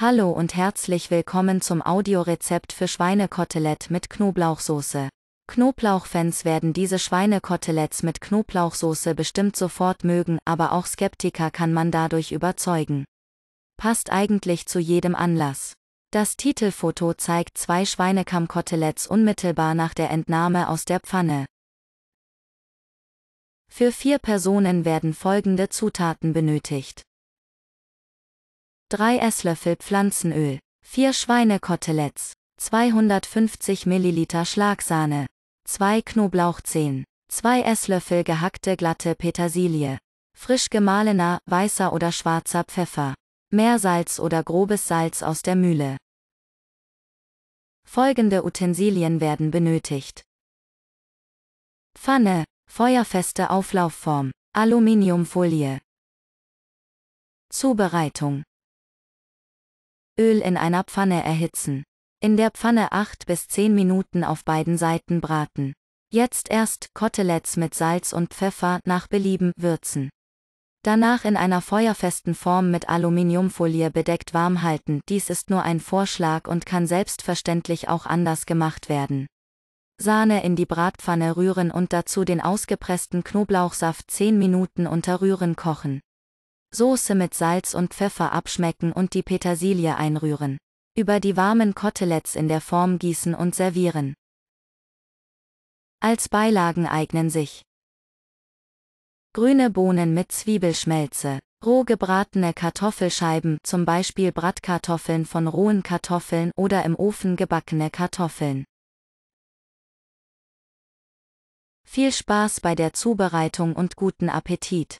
Hallo und herzlich willkommen zum Audiorezept für Schweinekotelett mit Knoblauchsoße. Knoblauchfans werden diese Schweinekoteletts mit Knoblauchsoße bestimmt sofort mögen, aber auch Skeptiker kann man dadurch überzeugen. Passt eigentlich zu jedem Anlass. Das Titelfoto zeigt zwei Schweinekammkoteletts unmittelbar nach der Entnahme aus der Pfanne. Für vier Personen werden folgende Zutaten benötigt. 3 Esslöffel Pflanzenöl, 4 Schweinekoteletts, 250 Milliliter Schlagsahne, 2 Knoblauchzehen, 2 Esslöffel gehackte glatte Petersilie, frisch gemahlener, weißer oder schwarzer Pfeffer, Meersalz oder grobes Salz aus der Mühle. Folgende Utensilien werden benötigt. Pfanne, feuerfeste Auflaufform, Aluminiumfolie. Zubereitung Öl in einer Pfanne erhitzen. In der Pfanne 8 bis 10 Minuten auf beiden Seiten braten. Jetzt erst Koteletts mit Salz und Pfeffer nach Belieben würzen. Danach in einer feuerfesten Form mit Aluminiumfolie bedeckt warm halten. Dies ist nur ein Vorschlag und kann selbstverständlich auch anders gemacht werden. Sahne in die Bratpfanne rühren und dazu den ausgepressten Knoblauchsaft 10 Minuten unter Rühren kochen. Soße mit Salz und Pfeffer abschmecken und die Petersilie einrühren. Über die warmen Koteletts in der Form gießen und servieren. Als Beilagen eignen sich grüne Bohnen mit Zwiebelschmelze, roh gebratene Kartoffelscheiben, zum Beispiel Bratkartoffeln von rohen Kartoffeln oder im Ofen gebackene Kartoffeln. Viel Spaß bei der Zubereitung und guten Appetit!